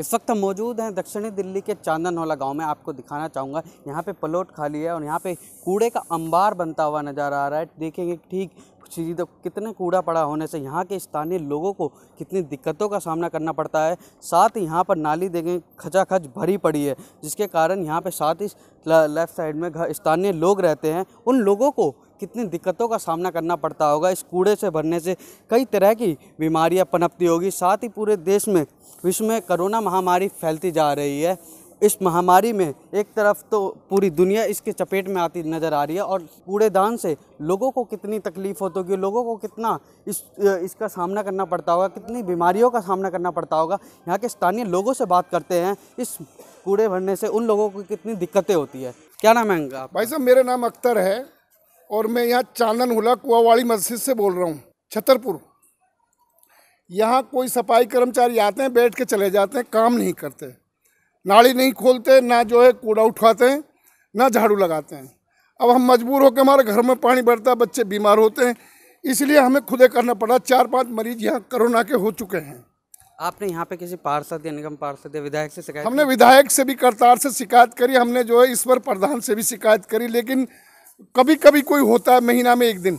इस वक्त हम मौजूद हैं दक्षिणी दिल्ली के चांदनहोला गाँव में आपको दिखाना चाहूँगा यहाँ पे प्लॉट खाली है और यहाँ पे कूड़े का अंबार बनता हुआ नज़र आ रहा है देखेंगे ठीक तो कितने कूड़ा पड़ा होने से यहाँ के स्थानीय लोगों को कितनी दिक्कतों का सामना करना पड़ता है साथ ही यहाँ पर नाली देखें खचाखच भरी पड़ी है जिसके कारण यहाँ पर साथ ही लेफ्ट साइड में स्थानीय लोग रहते हैं उन लोगों को कितनी दिक्कतों का सामना करना पड़ता होगा इस कूड़े से भरने से कई तरह की बीमारियां पनपती होगी साथ ही पूरे देश में विश्व में कोरोना महामारी फैलती जा रही है इस महामारी में एक तरफ तो पूरी दुनिया इसके चपेट में आती नज़र आ रही है और कूड़ेदान से लोगों को कितनी तकलीफ़ होती होगी लोगों को कितना इस इसका सामना करना पड़ता होगा कितनी बीमारियों का सामना करना पड़ता होगा यहाँ के स्थानीय लोगों से बात करते हैं इस कूड़े भरने से उन लोगों को कितनी दिक्कतें होती है क्या नाम है भाई साहब मेरा नाम अख्तर है और मैं यहाँ चांदन हुला कुआवाड़ी मस्जिद से बोल रहा हूँ छतरपुर यहाँ कोई सफाई कर्मचारी आते हैं बैठ के चले जाते हैं काम नहीं करते नाली नहीं खोलते ना जो है कूड़ा उठाते हैं ना झाड़ू लगाते हैं अब हम मजबूर होकर हमारे घर में पानी बढ़ता है बच्चे बीमार होते हैं इसलिए हमें खुदे करना पड़ा चार पांच मरीज यहाँ कोरोना के हो चुके हैं आपने यहाँ पे किसी पार्षद या निगम पार्षद या विधायक से शिकायत हमने विधायक से भी करतार से शिकायत करी हमने जो है ईश्वर प्रधान से भी शिकायत करी लेकिन कभी कभी कोई होता है महीना में एक दिन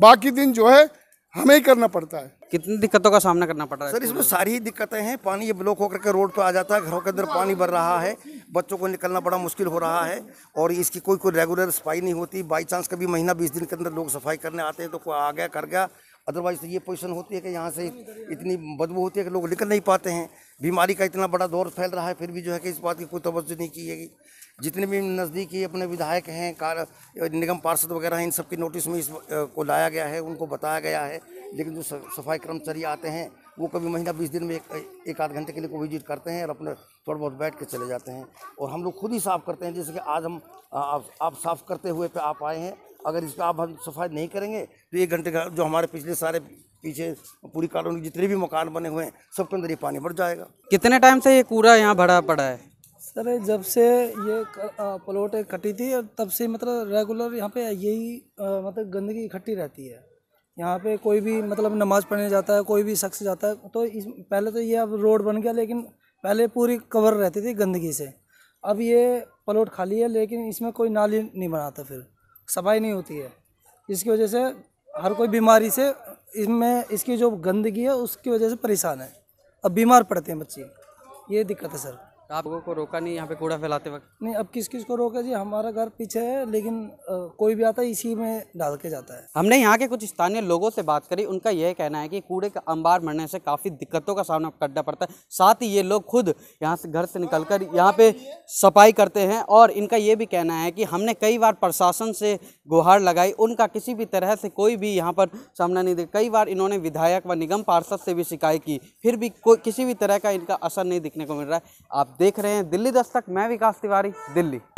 बाकी दिन जो है हमें ही करना पड़ता है कितनी दिक्कतों का सामना करना पड़ता है सर इसमें सारी ही दिक्कतें हैं पानी ये ब्लॉक होकर के रोड पर आ जाता है घरों के अंदर पानी भर रहा है बच्चों को निकलना बड़ा मुश्किल हो रहा है और इसकी कोई कोई रेगुलर सफाई नहीं होती बाई चांस कभी महीना बीस दिन के अंदर लोग सफाई करने आते हैं तो कोई आ गया कर गया अदरवाइज तो ये पोजिशन होती है कि यहाँ से इतनी बदबू होती है कि लोग निकल नहीं पाते हैं बीमारी का इतना बड़ा दौर फैल रहा है फिर भी जो है कि इस बात की कोई तोज्जो नहीं की गई जितने भी नज़दीकी अपने विधायक हैं कार निगम पार्षद वगैरह हैं इन सबकी नोटिस में इस को लाया गया है उनको बताया गया है लेकिन जो सफाई कर्मचारी आते हैं वो कभी महीना बीस दिन में एक एक आध घंटे के लिए को विजिट करते हैं और अपने थोड़ा बहुत बैठ के चले जाते हैं और हम लोग खुद ही साफ़ करते हैं जैसे कि आज हम आप, आप साफ़ करते हुए पे आप आए हैं अगर इसका आप हम सफाई नहीं करेंगे तो एक घंटे का जो हमारे पिछले सारे पीछे पूरी कॉलोनी जितने भी मकान बने हुए हैं सबके अंदर ये पानी भर जाएगा कितने टाइम से ये कूड़ा यहाँ भरा पड़ा है सर जब से ये प्लॉट कटी थी तब से मतलब रेगुलर यहाँ पे यही मतलब गंदगी इकट्ठी रहती है यहाँ पे कोई भी मतलब नमाज़ पढ़ने जाता है कोई भी शख्स जाता है तो इस पहले तो ये अब रोड बन गया लेकिन पहले पूरी कवर रहती थी गंदगी से अब ये प्लॉट खाली है लेकिन इसमें कोई नाली नहीं बनाता फिर सफाई नहीं होती है इसकी वजह से हर कोई बीमारी से इसमें इसकी जो गंदगी है उसकी वजह से परेशान है अब बीमार पड़ते हैं बच्चे ये दिक्कत है सर आप लोगों को रोका नहीं यहाँ पे कूड़ा फैलाते वक्त नहीं अब किस किस को रोका जी हमारा घर पीछे है लेकिन आ, कोई भी आता है इसी में डाल के जाता है हमने यहाँ के कुछ स्थानीय लोगों से बात करी उनका यह कहना है कि कूड़े का अंबार मरने से काफ़ी दिक्कतों का सामना करना पड़ता है साथ ही ये लोग खुद यहाँ से घर से निकल कर यहाँ पे सफाई करते हैं और इनका ये भी कहना है कि हमने कई बार प्रशासन से गुहार लगाई उनका किसी भी तरह से कोई भी यहाँ पर सामना नहीं दिखा कई बार इन्होंने विधायक व निगम पार्षद से भी शिकायत की फिर भी कोई किसी भी तरह का इनका असर नहीं दिखने को मिल रहा है आप देख रहे हैं दिल्ली दस्तक मैं विकास तिवारी दिल्ली